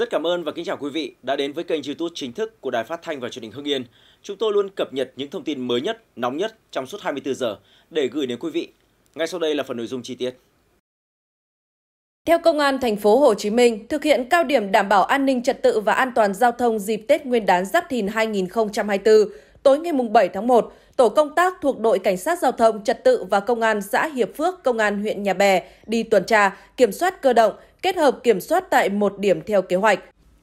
Rất cảm ơn và kính chào quý vị đã đến với kênh YouTube chính thức của Đài Phát thanh và Truyền hình Hưng Yên. Chúng tôi luôn cập nhật những thông tin mới nhất, nóng nhất trong suốt 24 giờ để gửi đến quý vị. Ngay sau đây là phần nội dung chi tiết. Theo Công an thành phố Hồ Chí Minh, thực hiện cao điểm đảm bảo an ninh trật tự và an toàn giao thông dịp Tết Nguyên đán Giáp Thìn 2024, Tối ngày 7 tháng 1, tổ công tác thuộc đội Cảnh sát Giao thông Trật tự và Công an xã Hiệp Phước, Công an huyện Nhà Bè đi tuần tra, kiểm soát cơ động, kết hợp kiểm soát tại một điểm theo kế hoạch.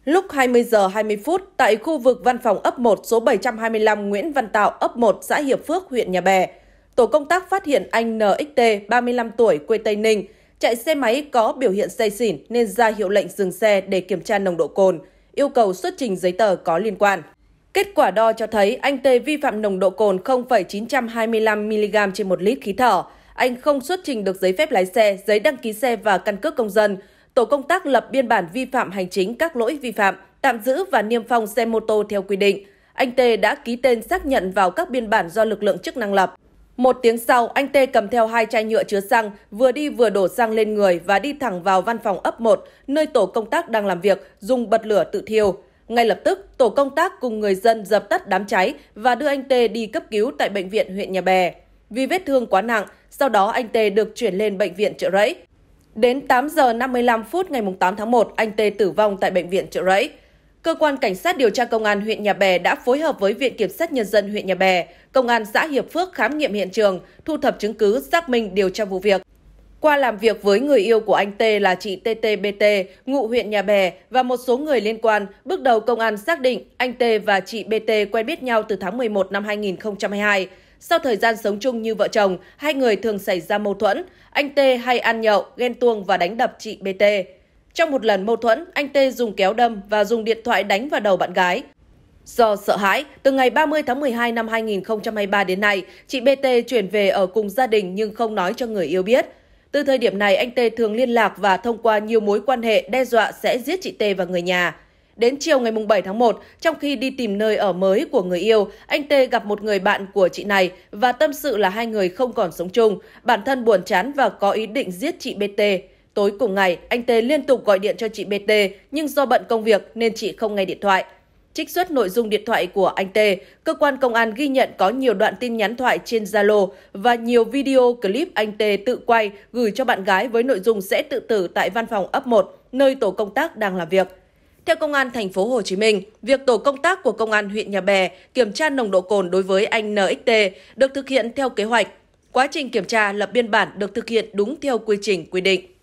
Lúc 20 giờ 20 phút, tại khu vực văn phòng ấp 1 số 725 Nguyễn Văn Tạo, ấp 1 xã Hiệp Phước, huyện Nhà Bè, tổ công tác phát hiện anh NXT, 35 tuổi, quê Tây Ninh, chạy xe máy có biểu hiện say xỉn nên ra hiệu lệnh dừng xe để kiểm tra nồng độ cồn, yêu cầu xuất trình giấy tờ có liên quan. Kết quả đo cho thấy anh Tê vi phạm nồng độ cồn 0,925mg trên 1 lít khí thở. Anh không xuất trình được giấy phép lái xe, giấy đăng ký xe và căn cước công dân. Tổ công tác lập biên bản vi phạm hành chính các lỗi vi phạm, tạm giữ và niêm phong xe mô tô theo quy định. Anh Tê đã ký tên xác nhận vào các biên bản do lực lượng chức năng lập. Một tiếng sau, anh Tê cầm theo hai chai nhựa chứa xăng, vừa đi vừa đổ xăng lên người và đi thẳng vào văn phòng ấp 1, nơi tổ công tác đang làm việc, dùng bật lửa tự thiêu. Ngay lập tức, tổ công tác cùng người dân dập tắt đám cháy và đưa anh Tê đi cấp cứu tại bệnh viện huyện Nhà Bè. Vì vết thương quá nặng, sau đó anh Tê được chuyển lên bệnh viện Trợ Rẫy. Đến 8 giờ 55 phút ngày 8 tháng 1, anh Tê tử vong tại bệnh viện Trợ Rẫy. Cơ quan Cảnh sát điều tra Công an huyện Nhà Bè đã phối hợp với Viện Kiểm sát Nhân dân huyện Nhà Bè, Công an xã Hiệp Phước khám nghiệm hiện trường, thu thập chứng cứ, xác minh điều tra vụ việc. Qua làm việc với người yêu của anh T là chị TTBT, ngụ huyện Nhà Bè và một số người liên quan, bước đầu công an xác định anh T và chị BT quen biết nhau từ tháng 11 năm 2022. Sau thời gian sống chung như vợ chồng, hai người thường xảy ra mâu thuẫn. Anh T hay ăn nhậu, ghen tuông và đánh đập chị BT. Trong một lần mâu thuẫn, anh T dùng kéo đâm và dùng điện thoại đánh vào đầu bạn gái. Do sợ hãi, từ ngày 30 tháng 12 năm 2023 đến nay, chị BT chuyển về ở cùng gia đình nhưng không nói cho người yêu biết. Từ thời điểm này, anh Tê thường liên lạc và thông qua nhiều mối quan hệ đe dọa sẽ giết chị Tê và người nhà. Đến chiều ngày 7 tháng 1, trong khi đi tìm nơi ở mới của người yêu, anh Tê gặp một người bạn của chị này và tâm sự là hai người không còn sống chung. Bản thân buồn chán và có ý định giết chị BT. Tối cùng ngày, anh Tê liên tục gọi điện cho chị BT, nhưng do bận công việc nên chị không nghe điện thoại trích xuất nội dung điện thoại của anh Tê, cơ quan công an ghi nhận có nhiều đoạn tin nhắn thoại trên Zalo và nhiều video clip anh Tê tự quay gửi cho bạn gái với nội dung sẽ tự tử tại văn phòng ấp 1, nơi tổ công tác đang làm việc. Theo công an thành phố Hồ Chí Minh, việc tổ công tác của công an huyện Nhà Bè kiểm tra nồng độ cồn đối với anh NXT được thực hiện theo kế hoạch. Quá trình kiểm tra lập biên bản được thực hiện đúng theo quy trình quy định.